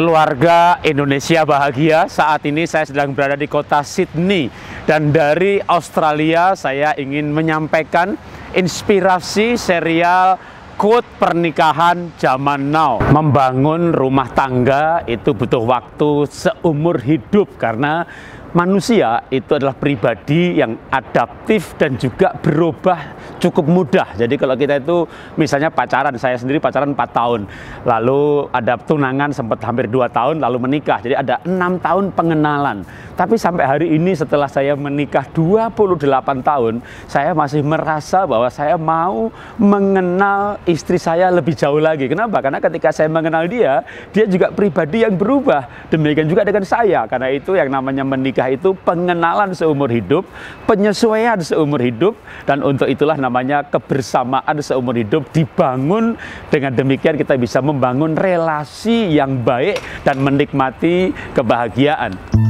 Keluarga Indonesia Bahagia, saat ini saya sedang berada di kota Sydney dan dari Australia saya ingin menyampaikan inspirasi serial kut pernikahan zaman now Membangun rumah tangga itu butuh waktu seumur hidup karena manusia itu adalah pribadi yang adaptif dan juga berubah cukup mudah. Jadi kalau kita itu misalnya pacaran, saya sendiri pacaran 4 tahun, lalu ada tunangan sempat hampir 2 tahun, lalu menikah. Jadi ada enam tahun pengenalan. Tapi sampai hari ini setelah saya menikah 28 tahun, saya masih merasa bahwa saya mau mengenal istri saya lebih jauh lagi. Kenapa? Karena ketika saya mengenal dia, dia juga pribadi yang berubah. Demikian juga dengan saya. Karena itu yang namanya menikah nikah itu pengenalan seumur hidup, penyesuaian seumur hidup, dan untuk itulah namanya kebersamaan seumur hidup dibangun. Dengan demikian kita bisa membangun relasi yang baik dan menikmati kebahagiaan.